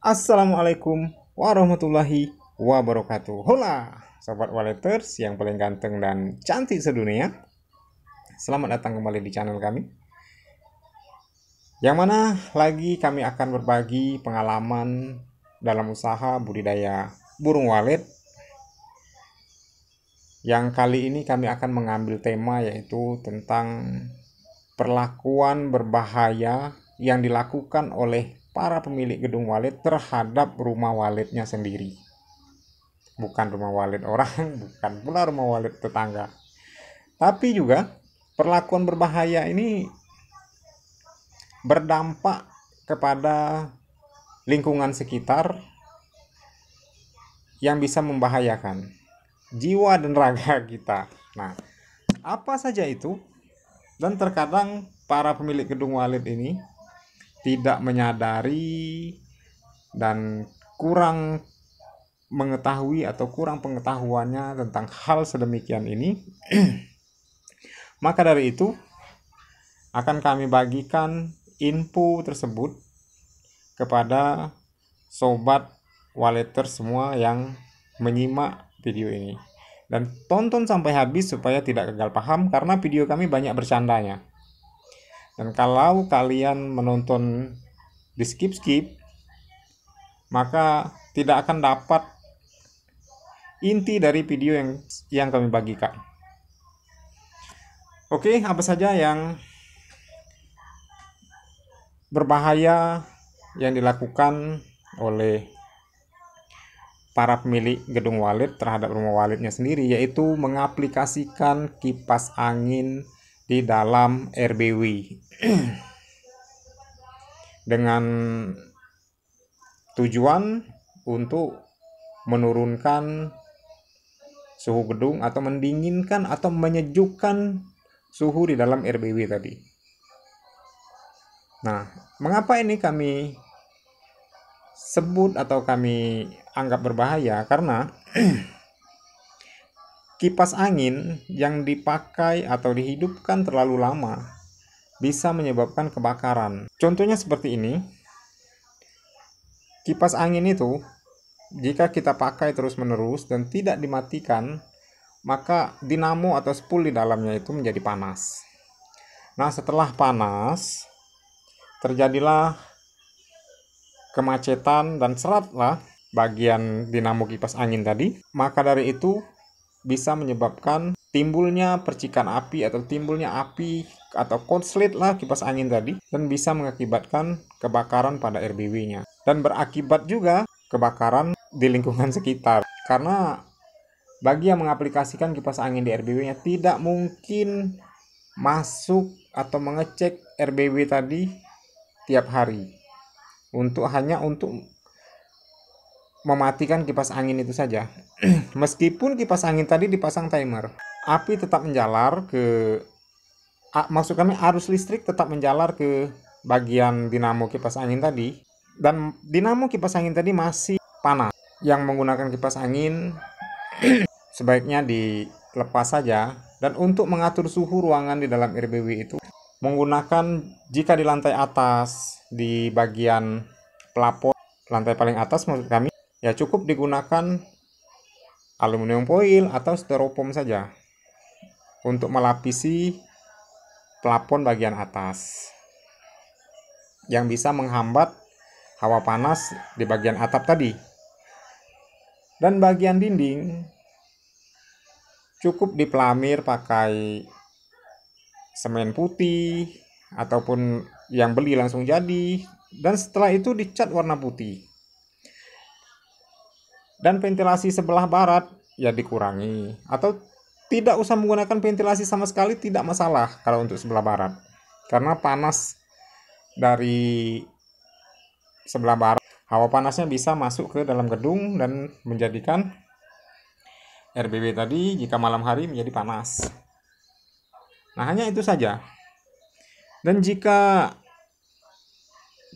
Assalamualaikum warahmatullahi wabarakatuh. Hola, sobat waleters yang paling ganteng dan cantik sedunia. Selamat datang kembali di channel kami. Yang mana lagi kami akan berbagi pengalaman dalam usaha budidaya burung walet. Yang kali ini kami akan mengambil tema yaitu tentang perlakuan berbahaya yang dilakukan oleh para pemilik gedung Walid terhadap rumah Walidnya sendiri. Bukan rumah Walid orang, bukan pula rumah Walid tetangga. Tapi juga perlakuan berbahaya ini berdampak kepada lingkungan sekitar yang bisa membahayakan jiwa dan raga kita. Nah, apa saja itu? Dan terkadang para pemilik gedung Walid ini tidak menyadari dan kurang mengetahui atau kurang pengetahuannya tentang hal sedemikian ini, maka dari itu akan kami bagikan info tersebut kepada sobat waleter semua yang menyimak video ini. Dan tonton sampai habis supaya tidak gagal paham karena video kami banyak bercandanya. Dan kalau kalian menonton di skip-skip, maka tidak akan dapat inti dari video yang yang kami bagikan. Oke, apa saja yang berbahaya yang dilakukan oleh para pemilik gedung walet terhadap rumah waletnya sendiri yaitu mengaplikasikan kipas angin di dalam RBW dengan tujuan untuk menurunkan suhu gedung atau mendinginkan atau menyejukkan suhu di dalam RBW tadi. Nah, mengapa ini kami sebut atau kami anggap berbahaya? Karena Kipas angin yang dipakai atau dihidupkan terlalu lama bisa menyebabkan kebakaran. Contohnya seperti ini. Kipas angin itu jika kita pakai terus-menerus dan tidak dimatikan, maka dinamo atau spool di dalamnya itu menjadi panas. Nah, setelah panas terjadilah kemacetan dan seratlah bagian dinamo kipas angin tadi. Maka dari itu bisa menyebabkan timbulnya percikan api atau timbulnya api atau konslet lah kipas angin tadi dan bisa mengakibatkan kebakaran pada RBW-nya dan berakibat juga kebakaran di lingkungan sekitar karena bagi yang mengaplikasikan kipas angin di RBW-nya tidak mungkin masuk atau mengecek RBW tadi tiap hari untuk hanya untuk mematikan kipas angin itu saja. Meskipun kipas angin tadi dipasang timer, api tetap menjalar ke a, maksud kami arus listrik tetap menjalar ke bagian dinamo kipas angin tadi dan dinamo kipas angin tadi masih panas. Yang menggunakan kipas angin sebaiknya dilepas saja dan untuk mengatur suhu ruangan di dalam RBW itu menggunakan jika di lantai atas di bagian pelapor lantai paling atas menurut kami ya cukup digunakan aluminium foil atau styrofoam saja untuk melapisi plafon bagian atas yang bisa menghambat hawa panas di bagian atap tadi. Dan bagian dinding cukup dipelamir pakai semen putih ataupun yang beli langsung jadi dan setelah itu dicat warna putih dan ventilasi sebelah barat ya dikurangi atau tidak usah menggunakan ventilasi sama sekali tidak masalah kalau untuk sebelah barat karena panas dari sebelah barat hawa panasnya bisa masuk ke dalam gedung dan menjadikan RBB tadi jika malam hari menjadi panas nah hanya itu saja dan jika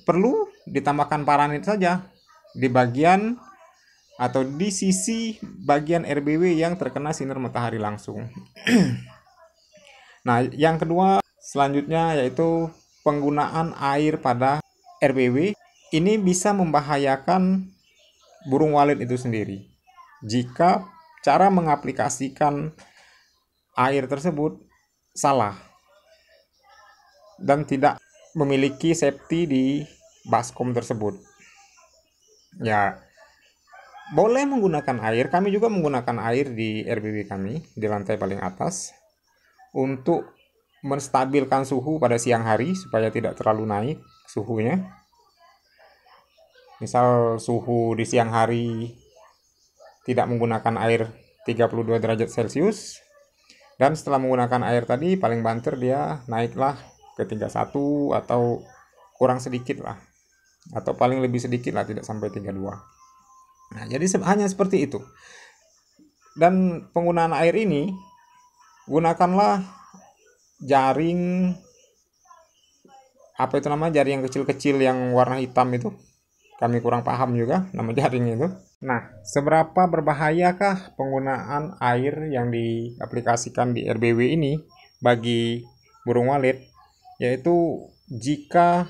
perlu ditambahkan paranet saja di bagian atau di sisi bagian RBW yang terkena sinar matahari langsung. nah, yang kedua selanjutnya yaitu penggunaan air pada RBW ini bisa membahayakan burung walet itu sendiri. Jika cara mengaplikasikan air tersebut salah dan tidak memiliki safety di baskom tersebut. Ya, boleh menggunakan air. Kami juga menggunakan air di RBB kami di lantai paling atas untuk menstabilkan suhu pada siang hari supaya tidak terlalu naik suhunya. Misal suhu di siang hari tidak menggunakan air 32 derajat Celcius dan setelah menggunakan air tadi paling banter dia naiklah ke 31 atau kurang sedikit lah atau paling lebih sedikit lah tidak sampai 32 Nah, jadi hanya seperti itu. Dan penggunaan air ini gunakanlah jaring apa itu namanya jaring yang kecil-kecil yang warna hitam itu kami kurang paham juga nama jaring itu nah seberapa berbahayakah penggunaan air yang diaplikasikan di RBW ini bagi burung walet yaitu jika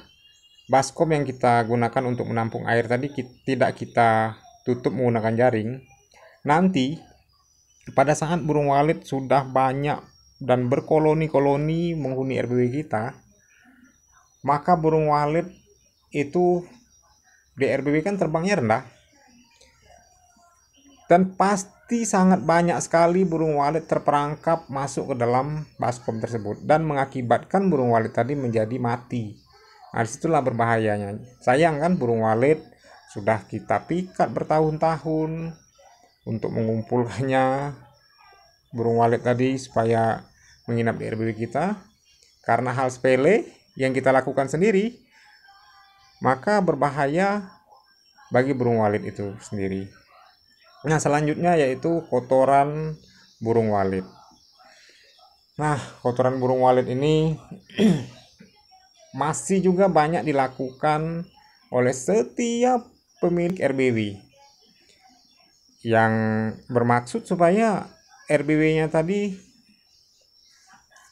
baskom yang kita gunakan untuk menampung air tadi tidak kita tutup menggunakan jaring. Nanti pada saat burung walet sudah banyak dan berkoloni-koloni menghuni RBW kita, maka burung walet itu di RBW kan terbangnya rendah. Dan pasti sangat banyak sekali burung walet terperangkap masuk ke dalam baskom tersebut dan mengakibatkan burung walet tadi menjadi mati. Nah, disitulah berbahayanya. Sayang kan burung walet sudah kita pikat bertahun-tahun untuk mengumpulkannya burung walet tadi supaya menginap di RBB kita karena hal sepele yang kita lakukan sendiri maka berbahaya bagi burung walet itu sendiri nah selanjutnya yaitu kotoran burung walet nah kotoran burung walet ini masih juga banyak dilakukan oleh setiap pemilik RBW yang bermaksud supaya RBW-nya tadi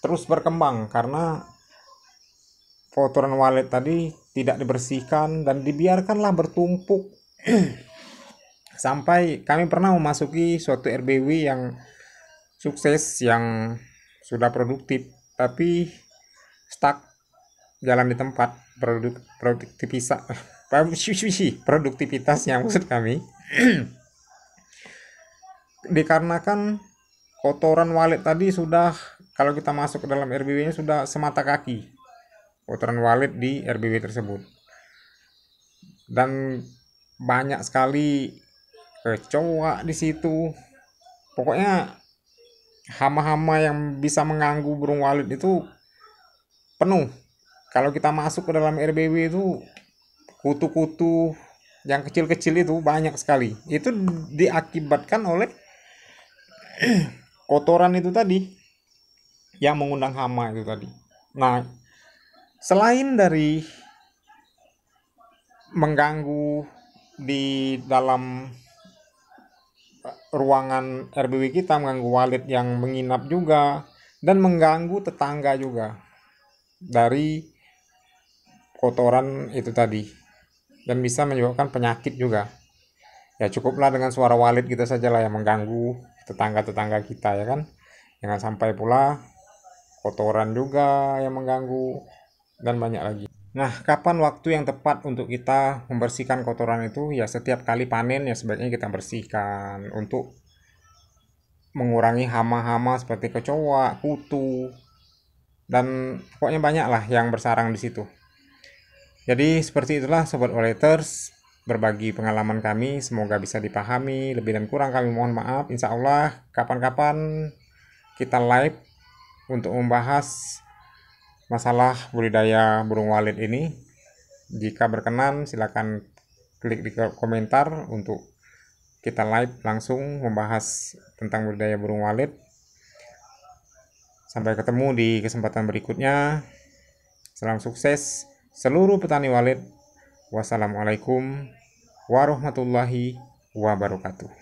terus berkembang karena voucheran wallet tadi tidak dibersihkan dan dibiarkanlah bertumpuk sampai kami pernah memasuki suatu RBW yang sukses yang sudah produktif tapi stuck jalan di tempat produk produktivitas yang maksud kami dikarenakan kotoran walet tadi sudah kalau kita masuk ke dalam RBW nya sudah semata kaki kotoran walet di RBW tersebut dan banyak sekali kecoa di situ pokoknya hama-hama yang bisa mengganggu burung walet itu penuh kalau kita masuk ke dalam RBW itu kutu-kutu yang kecil-kecil itu banyak sekali itu diakibatkan oleh kotoran itu tadi yang mengundang hama itu tadi nah selain dari mengganggu di dalam eh, ruangan RBW kita mengganggu walet yang menginap juga dan mengganggu tetangga juga dari kotoran itu tadi dan bisa menyebabkan penyakit juga ya cukuplah dengan suara walid kita sajalah yang mengganggu tetangga-tetangga kita ya kan jangan sampai pula kotoran juga yang mengganggu dan banyak lagi nah kapan waktu yang tepat untuk kita membersihkan kotoran itu ya setiap kali panen ya sebaiknya kita bersihkan untuk mengurangi hama-hama seperti kecoa, kutu, dan pokoknya banyak lah yang bersarang di situ. Jadi seperti itulah sobat Walleters berbagi pengalaman kami semoga bisa dipahami lebih dan kurang kami mohon maaf insya Allah kapan-kapan kita live untuk membahas masalah budidaya burung walet ini jika berkenan silakan klik di komentar untuk kita live langsung membahas tentang budidaya burung walet sampai ketemu di kesempatan berikutnya salam sukses seluruh petani Walid. Wassalamualaikum warahmatullahi wabarakatuh.